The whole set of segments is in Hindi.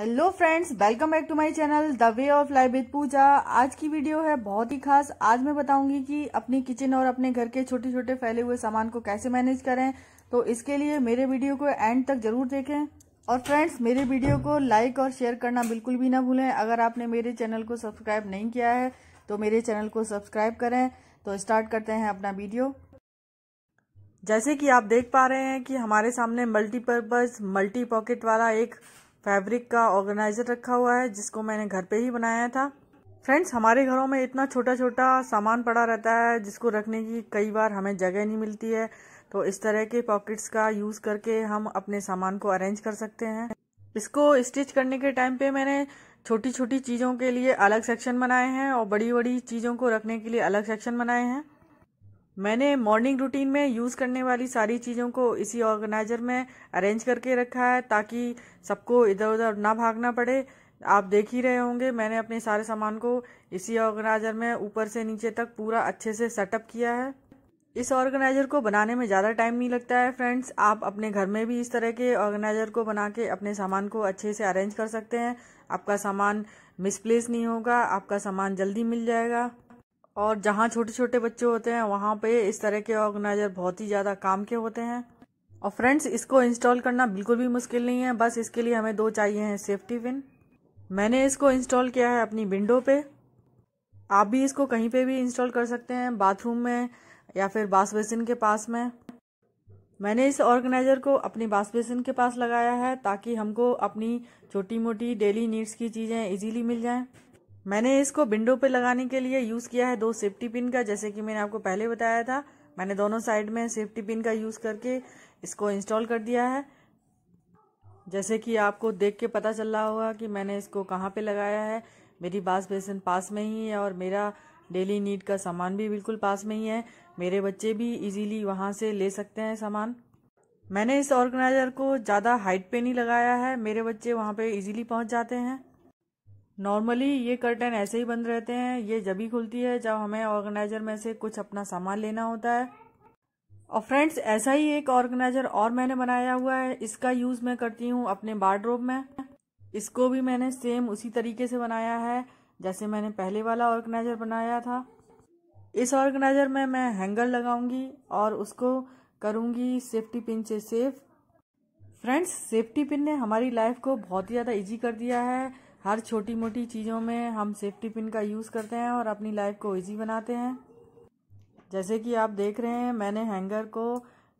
hello friends welcome back to my channel the way of life with Pooja आज की वीडियो है बहुत ही खास आज मैं बताऊंगी कि अपनी किचन और अपने घर के छोटे छोटे फैले हुए सामान को कैसे मैनेज करें तो इसके लिए मेरे वीडियो को एंड तक जरूर देखें और फ्रेंड्स मेरे वीडियो को लाइक और शेयर करना बिल्कुल भी ना भूलें अगर आपने मेरे चैनल को सब्सक्राइब नहीं किया है तो मेरे चैनल को सब्सक्राइब करें तो स्टार्ट करते हैं अपना वीडियो जैसे कि आप देख पा रहे हैं कि हमारे सामने मल्टीपर्पज़ मल्टी पॉकेट वाला एक फैब्रिक का ऑर्गेनाइजर रखा हुआ है जिसको मैंने घर पे ही बनाया था फ्रेंड्स हमारे घरों में इतना छोटा छोटा सामान पड़ा रहता है जिसको रखने की कई बार हमें जगह नहीं मिलती है तो इस तरह के पॉकेट्स का यूज़ करके हम अपने सामान को अरेंज कर सकते हैं इसको स्टिच करने के टाइम पे मैंने छोटी छोटी चीज़ों के लिए अलग सेक्शन बनाए हैं और बड़ी बड़ी चीज़ों को रखने के लिए अलग सेक्शन बनाए हैं मैंने मॉर्निंग रूटीन में यूज़ करने वाली सारी चीज़ों को इसी ऑर्गेनाइजर में अरेंज करके रखा है ताकि सबको इधर उधर ना भागना पड़े आप देख ही रहे होंगे मैंने अपने सारे सामान को इसी ऑर्गेनाइजर में ऊपर से नीचे तक पूरा अच्छे से सेटअप किया है इस ऑर्गेनाइजर को बनाने में ज़्यादा टाइम नहीं लगता है फ्रेंड्स आप अपने घर में भी इस तरह के ऑर्गेनाइजर को बना के अपने सामान को अच्छे से अरेंज कर सकते हैं आपका सामान मिसप्लेस नहीं होगा आपका सामान जल्दी मिल जाएगा और जहाँ छोटे छोटे बच्चे होते हैं वहाँ पे इस तरह के ऑर्गेनाइजर बहुत ही ज़्यादा काम के होते हैं और फ्रेंड्स इसको इंस्टॉल करना बिल्कुल भी मुश्किल नहीं है बस इसके लिए हमें दो चाहिए हैं सेफ्टी पिन मैंने इसको इंस्टॉल किया है अपनी विंडो पे आप भी इसको कहीं पे भी इंस्टॉल कर सकते हैं बाथरूम में या फिर बास बेसिन के पास में मैंने इस ऑर्गेनाइजर को अपनी बास बेसिन के पास लगाया है ताकि हमको अपनी छोटी मोटी डेली नीड्स की चीज़ें इजीली मिल जाएं मैंने इसको विंडो पे लगाने के लिए यूज़ किया है दो सेफ्टी पिन का जैसे कि मैंने आपको पहले बताया था मैंने दोनों साइड में सेफ्टी पिन का यूज़ करके इसको इंस्टॉल कर दिया है जैसे कि आपको देख के पता चल रहा होगा कि मैंने इसको कहाँ पे लगाया है मेरी बास बेसन पास में ही है और मेरा डेली नीड का सामान भी बिल्कुल पास में ही है मेरे बच्चे भी इजीली वहाँ से ले सकते हैं सामान मैंने इस ऑर्गेनाइज़र को ज़्यादा हाइट पे नहीं लगाया है मेरे बच्चे वहाँ पे इजीली पहुँच जाते हैं नॉर्मली ये कर्टन ऐसे ही बंद रहते हैं ये जब ही खुलती है जब हमें ऑर्गेनाइजर में से कुछ अपना सामान लेना होता है और फ्रेंड्स ऐसा ही एक ऑर्गेनाइजर और मैंने बनाया हुआ है इसका यूज़ मैं करती हूँ अपने बार्ड्रोब में इसको भी मैंने सेम उसी तरीके से बनाया है जैसे मैंने पहले वाला ऑर्गेनाइजर बनाया था इस ऑर्गेनाइजर में मैं हैंगर लगाऊंगी और उसको करूंगी सेफ्टी पिन से सेफ फ्रेंड्स सेफ्टी पिन ने हमारी लाइफ को बहुत ही ज़्यादा इजी कर दिया है हर छोटी मोटी चीज़ों में हम सेफ्टी पिन का यूज़ करते हैं और अपनी लाइफ को ईजी बनाते हैं जैसे कि आप देख रहे हैं मैंने हैंगर को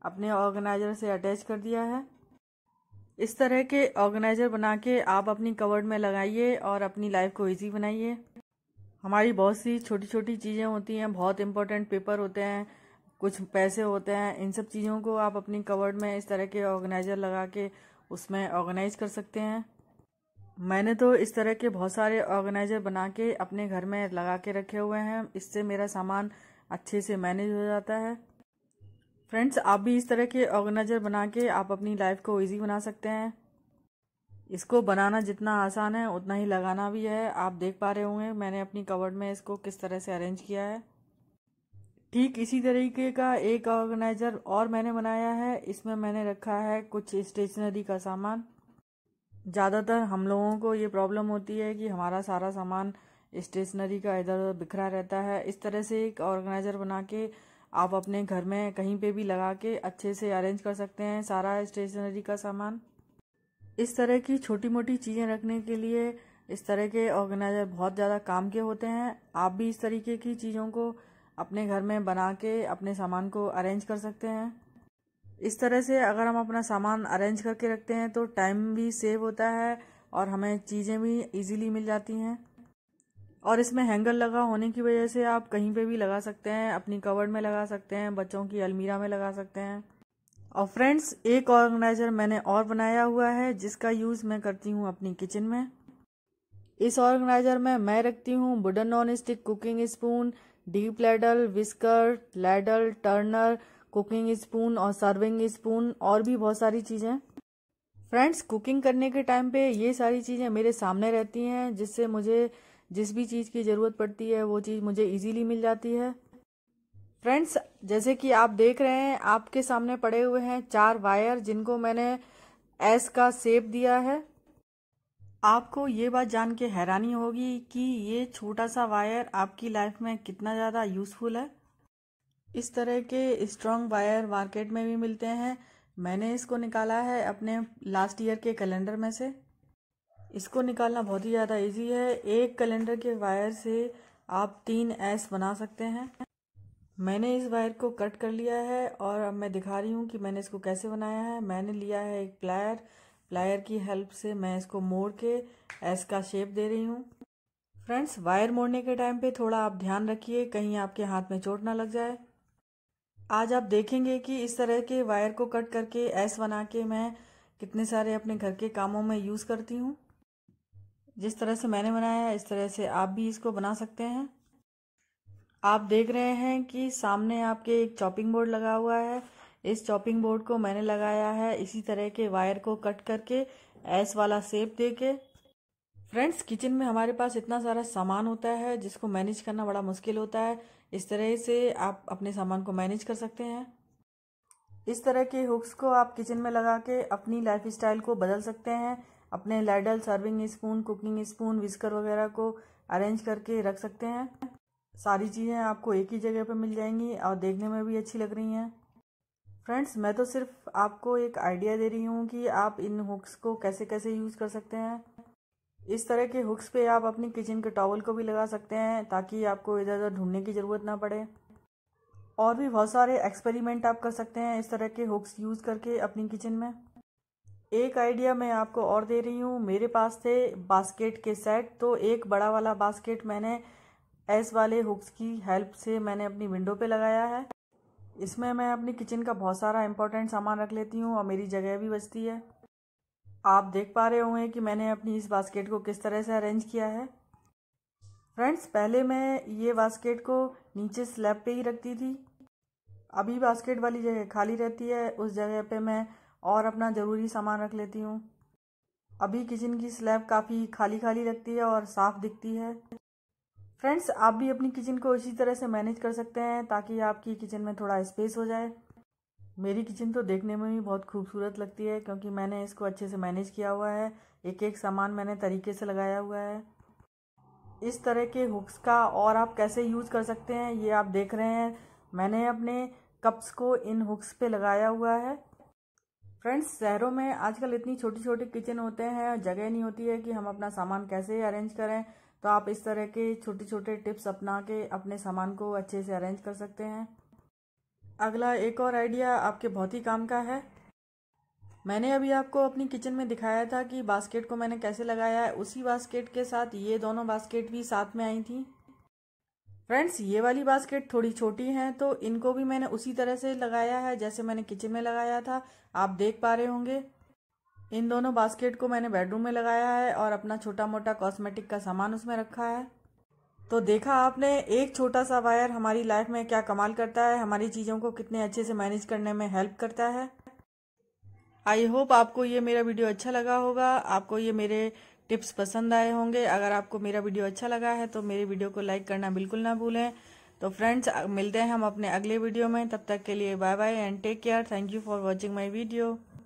अपने ऑर्गेनाइज़र से अटैच कर दिया है इस तरह के ऑर्गेनाइज़र बना के आप अपनी कवर्ड में लगाइए और अपनी लाइफ को ईजी बनाइए हमारी बहुत सी छोटी छोटी चीज़ें होती हैं बहुत इंपॉर्टेंट पेपर होते हैं कुछ पैसे होते हैं इन सब चीज़ों को आप अपनी कवर्ड में इस तरह के ऑर्गेनाइज़र लगा के उसमें ऑर्गेनाइज कर सकते हैं मैंने तो इस तरह के बहुत सारे ऑर्गेनाइज़र बना के अपने घर में लगा के रखे हुए हैं इससे मेरा सामान अच्छे से मैनेज हो जाता है फ्रेंड्स आप भी इस तरह के ऑर्गेनाइज़र बना के आप अपनी लाइफ को इजी बना सकते हैं इसको बनाना जितना आसान है उतना ही लगाना भी है आप देख पा रहे होंगे मैंने अपनी कवर्ड में इसको किस तरह से अरेंज किया है ठीक इसी तरीके का एक ऑर्गेनाइज़र और मैंने बनाया है इसमें मैंने रखा है कुछ स्टेशनरी का सामान ज़्यादातर हम लोगों को ये प्रॉब्लम होती है कि हमारा सारा सामान स्टेशनरी का इधर उधर बिखरा रहता है इस तरह से एक ऑर्गेनाइज़र बना के आप अपने घर में कहीं पे भी लगा के अच्छे से अरेंज कर सकते हैं सारा स्टेशनरी का सामान इस तरह की छोटी मोटी चीज़ें रखने के लिए इस तरह के ऑर्गेनाइज़र बहुत ज़्यादा काम के होते हैं आप भी इस तरीके की चीज़ों को अपने घर में बना के अपने सामान को अरेंज कर सकते हैं इस तरह से अगर हम अपना सामान अरेंज करके रखते हैं तो टाइम भी सेव होता है और हमें चीज़ें भी इजीली मिल जाती हैं और इसमें हैंगर लगा होने की वजह से आप कहीं पे भी लगा सकते हैं अपनी कवर्ड में लगा सकते हैं बच्चों की अलमीरा में लगा सकते हैं और फ्रेंड्स एक ऑर्गेनाइज़र मैंने और बनाया हुआ है जिसका यूज़ मैं करती हूँ अपनी किचन में इस ऑर्गेनाइज़र में मैं रखती हूँ wooden non stick cooking spoon deep ladle whisker ladle turner cooking spoon और सर्विंग स्पून और भी बहुत सारी चीज़ें फ्रेंड्स कुकिंग करने के टाइम पे ये सारी चीज़ें मेरे सामने रहती हैं जिससे मुझे जिस भी चीज़ की ज़रूरत पड़ती है वो चीज़ मुझे इजीली मिल जाती है फ्रेंड्स जैसे कि आप देख रहे हैं आपके सामने पड़े हुए हैं चार वायर जिनको मैंने एस का सेप दिया है आपको ये बात जान के हैरानी होगी कि ये छोटा सा वायर आपकी लाइफ में कितना ज़्यादा यूज़फुल है इस तरह के स्ट्रॉन्ग वायर मार्केट में भी मिलते हैं मैंने इसको निकाला है अपने लास्ट ईयर के कैलेंडर में से इसको निकालना बहुत ही ज़्यादा इजी है एक कैलेंडर के वायर से आप तीन एस बना सकते हैं मैंने इस वायर को कट कर लिया है और अब मैं दिखा रही हूँ कि मैंने इसको कैसे बनाया है मैंने लिया है एक प्लायर प्लायर की हेल्प से मैं इसको मोड़ के एस का शेप दे रही हूँ फ्रेंड्स वायर मोड़ने के टाइम पे थोड़ा आप ध्यान रखिए कहीं आपके हाथ में चोट ना लग जाए आज आप देखेंगे कि इस तरह के वायर को कट करके ऐस बना के मैं कितने सारे अपने घर के कामों में यूज़ करती हूँ जिस तरह से मैंने बनाया है इस तरह से आप भी इसको बना सकते हैं आप देख रहे हैं कि सामने आपके एक चॉपिंग बोर्ड लगा हुआ है इस चॉपिंग बोर्ड को मैंने लगाया है इसी तरह के वायर को कट करके एस वाला सेप दे के फ्रेंड्स किचन में हमारे पास इतना सारा सामान होता है जिसको मैनेज करना बड़ा मुश्किल होता है इस तरह से आप अपने सामान को मैनेज कर सकते हैं इस तरह के हुक्स को आप किचन में लगा के अपनी लाइफ स्टाइल को बदल सकते हैं अपने ladle serving spoon cooking spoon whisker वगैरह को अरेंज करके रख सकते हैं सारी चीज़ें आपको एक ही जगह पर मिल जाएंगी और देखने में भी अच्छी लग रही हैं फ्रेंड्स मैं तो सिर्फ आपको एक आइडिया दे रही हूँ कि आप इन हुक्स को कैसे कैसे यूज़ कर सकते हैं इस तरह के हुक्स पे आप अपनी किचन के टॉवल को भी लगा सकते हैं ताकि आपको इधर उधर ढूंढने की ज़रूरत ना पड़े और भी बहुत सारे एक्सपेरिमेंट आप कर सकते हैं इस तरह के हुक्स यूज़ करके अपनी किचन में एक आइडिया मैं आपको और दे रही हूँ मेरे पास थे बास्केट के सेट तो एक बड़ा वाला बास्केट मैंने एस वाले हुक्स की हेल्प से मैंने अपनी विंडो पे लगाया है इसमें मैं अपनी किचन का बहुत सारा इंपॉर्टेंट सामान रख लेती हूँ और मेरी जगह भी बचती है आप देख पा रहे होंगे कि मैंने अपनी इस बास्केट को किस तरह से अरेंज किया है फ्रेंड्स पहले मैं ये बास्केट को नीचे स्लैब पे ही रखती थी अभी बास्केट वाली जगह खाली रहती है उस जगह पे मैं और अपना ज़रूरी सामान रख लेती हूँ अभी किचन की स्लैब काफ़ी खाली खाली लगती है और साफ़ दिखती है फ्रेंड्स आप भी अपनी किचन को इसी तरह से मैनेज कर सकते हैं ताकि आपकी किचन में थोड़ा स्पेस हो जाए मेरी किचन तो देखने में भी बहुत खूबसूरत लगती है क्योंकि मैंने इसको अच्छे से मैनेज किया हुआ है एक एक सामान मैंने तरीके से लगाया हुआ है इस तरह के हुक्स का और आप कैसे यूज़ कर सकते हैं ये आप देख रहे हैं मैंने अपने कप्स को इन हुक्स पे लगाया हुआ है फ्रेंड्स शहरों में आजकल इतनी छोटी छोटी किचन होते हैं जगह नहीं होती है कि हम अपना सामान कैसे अरेंज करें तो आप इस तरह के छोटे छोटे टिप्स अपना के अपने सामान को अच्छे से अरेंज कर सकते हैं अगला एक और आइडिया आपके बहुत ही काम का है मैंने अभी आपको अपनी किचन में दिखाया था कि बास्केट को मैंने कैसे लगाया है उसी बास्केट के साथ ये दोनों बास्केट भी साथ में आई थी फ्रेंड्स ये वाली बास्केट थोड़ी छोटी हैं तो इनको भी मैंने उसी तरह से लगाया है जैसे मैंने किचन में लगाया था आप देख पा रहे होंगे इन दोनों बास्केट को मैंने बेडरूम में लगाया है और अपना छोटा मोटा कॉस्मेटिक का सामान उसमें रखा है तो देखा आपने एक छोटा सा वायर हमारी लाइफ में क्या कमाल करता है हमारी चीज़ों को कितने अच्छे से मैनेज करने में हेल्प करता है आई होप आपको ये मेरा वीडियो अच्छा लगा होगा आपको ये मेरे टिप्स पसंद आए होंगे अगर आपको मेरा वीडियो अच्छा लगा है तो मेरे वीडियो को लाइक करना बिल्कुल ना भूलें तो फ्रेंड्स मिलते हैं हम अपने अगले वीडियो में तब तक के लिए bye bye and take care thank you for watching my video